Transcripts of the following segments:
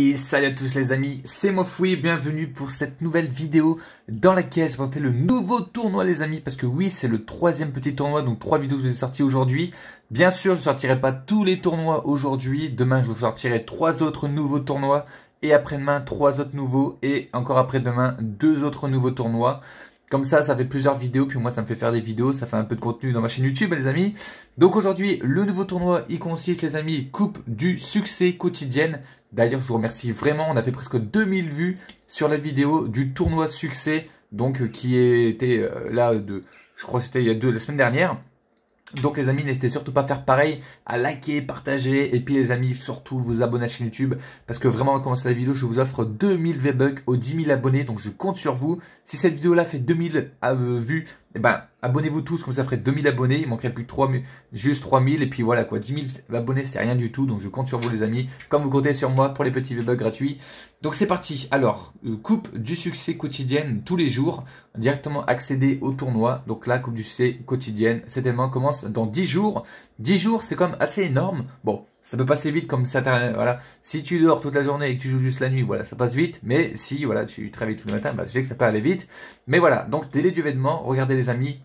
Et salut à tous les amis, c'est Mofoui, bienvenue pour cette nouvelle vidéo dans laquelle je vais présenter le nouveau tournoi les amis parce que oui c'est le troisième petit tournoi donc trois vidéos que je vous ai sorties aujourd'hui. Bien sûr je ne sortirai pas tous les tournois aujourd'hui, demain je vous sortirai trois autres nouveaux tournois et après-demain trois autres nouveaux et encore après-demain deux autres nouveaux tournois. Comme ça, ça fait plusieurs vidéos, puis moi ça me fait faire des vidéos, ça fait un peu de contenu dans ma chaîne YouTube les amis. Donc aujourd'hui, le nouveau tournoi, il consiste les amis, coupe du succès quotidienne. D'ailleurs, je vous remercie vraiment. On a fait presque 2000 vues sur la vidéo du tournoi de succès, donc euh, qui était euh, là de, je crois que c'était il y a deux, la semaine dernière. Donc les amis, n'hésitez surtout pas à faire pareil, à liker, partager, et puis les amis, surtout vous abonner à la chaîne YouTube, parce que vraiment à commencer la vidéo, je vous offre 2000 V-Bucks aux 10 000 abonnés, donc je compte sur vous. Si cette vidéo-là fait 2000 euh, vues, et eh ben, abonnez-vous tous, comme ça ferait 2000 abonnés. Il manquerait plus trois, 3000, juste 3000. Et puis voilà quoi, 10 000 abonnés, c'est rien du tout. Donc je compte sur vous les amis, comme vous comptez sur moi pour les petits v gratuits. Donc c'est parti. Alors, euh, coupe du succès quotidienne tous les jours, directement accéder au tournoi. Donc là, coupe du succès quotidienne, cet événement commence dans 10 jours. 10 jours, c'est quand même assez énorme. Bon, ça peut passer vite comme ça. Voilà, si tu dors toute la journée et que tu joues juste la nuit, voilà, ça passe vite. Mais si voilà, tu travailles tout le matin, bah, sais que ça peut aller vite. Mais voilà, donc délai du vêtement, regardez les amis.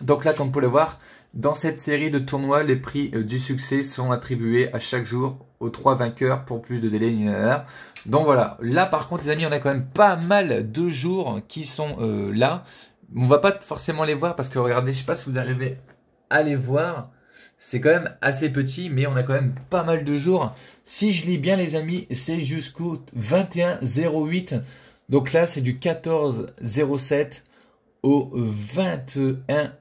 Donc là, comme vous pouvez le voir, dans cette série de tournois, les prix euh, du succès sont attribués à chaque jour aux trois vainqueurs pour plus de délai. Donc voilà, là par contre les amis, on a quand même pas mal de jours qui sont euh, là. On va pas forcément les voir parce que regardez, je sais pas si vous arrivez à les voir c'est quand même assez petit, mais on a quand même pas mal de jours. Si je lis bien les amis, c'est jusqu'au 21-08. Donc là, c'est du 14-07 au 21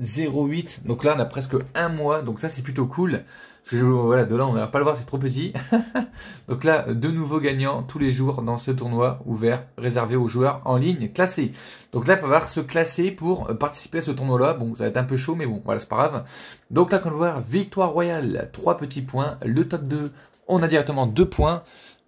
0,8. Donc là, on a presque un mois. Donc ça, c'est plutôt cool. voilà, de là, on va pas le voir, c'est trop petit. donc là, de nouveaux gagnants tous les jours dans ce tournoi ouvert, réservé aux joueurs en ligne classés. Donc là, il va falloir se classer pour euh, participer à ce tournoi-là. Bon, ça va être un peu chaud, mais bon, voilà, c'est pas grave. Donc là, comme on va voir victoire royale, trois petits points. Le top 2, on a directement deux points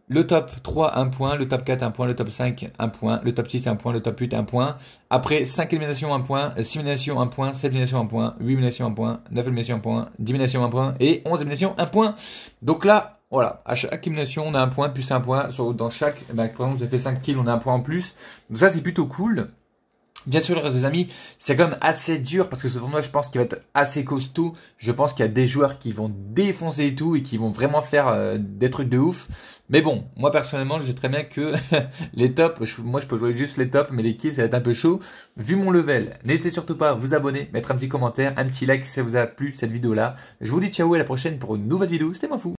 le top 3, 1 point, le top 4, 1 point, le top 5, 1 point, le top 6, 1 point, le top 8, 1 point. Après 5 éliminations, 1 point, 6 éliminations, 1 point, 7 éliminations, 1 point, 8 éliminations, 1 point, 9 éliminations, 1 point, 10 éliminations, 1 point et 11 éliminations, 1 point. Donc là, voilà, à chaque élimination, on a un point plus un point. Dans chaque, par ben, exemple, fait 5 kills, on a 1. point en plus. Donc ça, c'est plutôt cool. Bien sûr, les amis, c'est quand même assez dur parce que ce tournoi, je pense qu'il va être assez costaud. Je pense qu'il y a des joueurs qui vont défoncer et tout et qui vont vraiment faire euh, des trucs de ouf. Mais bon, moi personnellement, je sais très bien que les tops, moi je peux jouer juste les tops, mais les kills, ça va être un peu chaud. Vu mon level, n'hésitez surtout pas à vous abonner, mettre un petit commentaire, un petit like si ça vous a plu cette vidéo-là. Je vous dis ciao et à la prochaine pour une nouvelle vidéo. C'était moi fou.